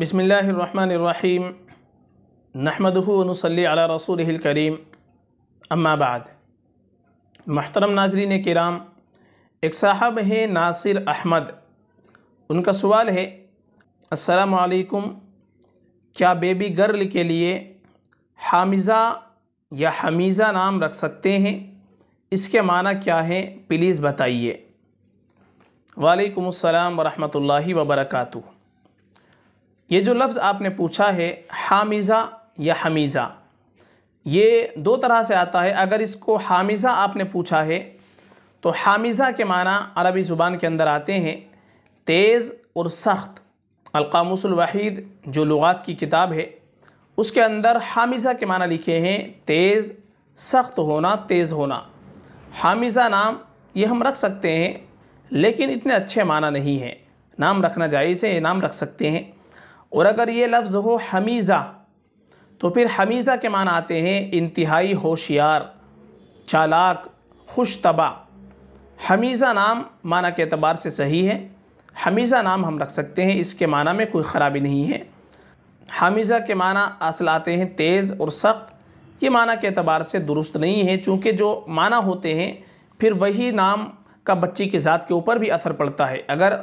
बसमीम नहमदनसली रसूल करीम अम्माबाद महतरम नाजरीन कराम एक साहब हैं नासिर अहमद उनका सवाल है असलकुम क्या बेबी गर्ल के लिए हामिज़ा या हमीज़ा नाम रख सकते हैं इसके माना क्या है प्लीज़ बताइए वालेकुम अस्सलाम वरहमतुल्लाहि वबरकू ये जो लफ्ज़ आपने पूछा है हामिज़ा या हमीज़ा ये दो तरह से आता है अगर इसको हामिज़ा आपने पूछा है तो हामिज़ा के माना अरबी ज़ुबान के अंदर आते हैं तेज़ और सख्त अलकामुसलवाहिद जो लुगात की किताब है उसके अंदर हामिज़ा के माना लिखे हैं तेज़ सख्त होना तेज़ होना हामिज़ा नाम ये हम रख सकते हैं लेकिन इतने अच्छे माना नहीं है नाम रखना जायज़ है ये नाम रख सकते हैं और अगर ये लफ्ज़ हो हमीज़ा तो फिर हमीज़ा के मान आते हैं इंतहाई होशियार चालाक खुशतबा हमीज़ा नाम माना के अतबार से सही है हमीज़ा नाम हम रख सकते हैं इसके माना में कोई ख़राबी नहीं है हमीज़ा के माना असल आते हैं तेज़ और सख्त ये माना के अतबार से दुरुस्त नहीं है चूँकि जो माना होते हैं फिर वही नाम का बच्ची की ज़ात के ऊपर भी असर पड़ता है अगर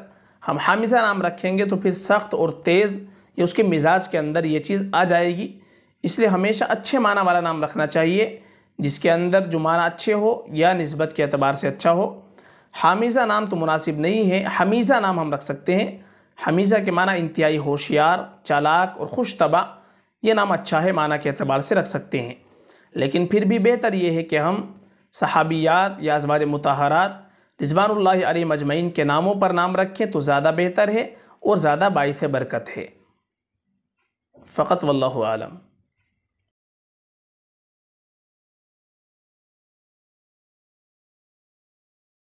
हम हामिज़ा नाम रखेंगे तो फिर सख्त और तेज़ या उसके मिजाज के अंदर ये चीज़ आ जाएगी इसलिए हमेशा अच्छे माना वाला नाम रखना चाहिए जिसके अंदर जो माना अच्छे हो या नस्बत के अतबार से अच्छा हो हामिज़ा नाम तो मुनासिब नहीं है हमीज़ा नाम हम रख सकते हैं हमीज़ा के माना इंतहाई होशियार चालाक और खुश तबा ये नाम अच्छा है माना के अतबार से रख सकते हैं लेकिन फिर भी बेहतर ये है कि हम सहाबियात या अजवार मतहरात रिजवानल्ला अली मजमैन के नामों पर नाम रखें तो ज़्यादा बेहतर है और ज़्यादा बायस बरकत है فقط والله أعلم